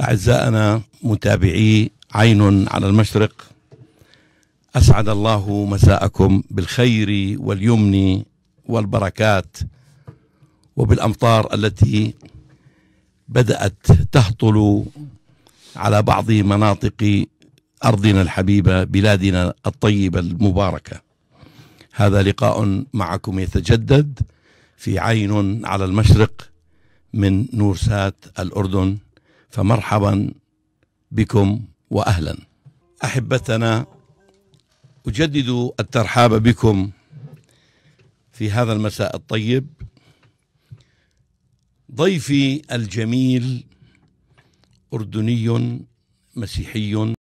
أعزائنا متابعي عين على المشرق أسعد الله مساءكم بالخير واليمن والبركات وبالأمطار التي بدأت تهطل على بعض مناطق أرضنا الحبيبة بلادنا الطيبة المباركة هذا لقاء معكم يتجدد في عين على المشرق من نورسات الأردن فمرحبا بكم واهلا احبتنا اجدد الترحاب بكم في هذا المساء الطيب ضيفي الجميل اردني مسيحي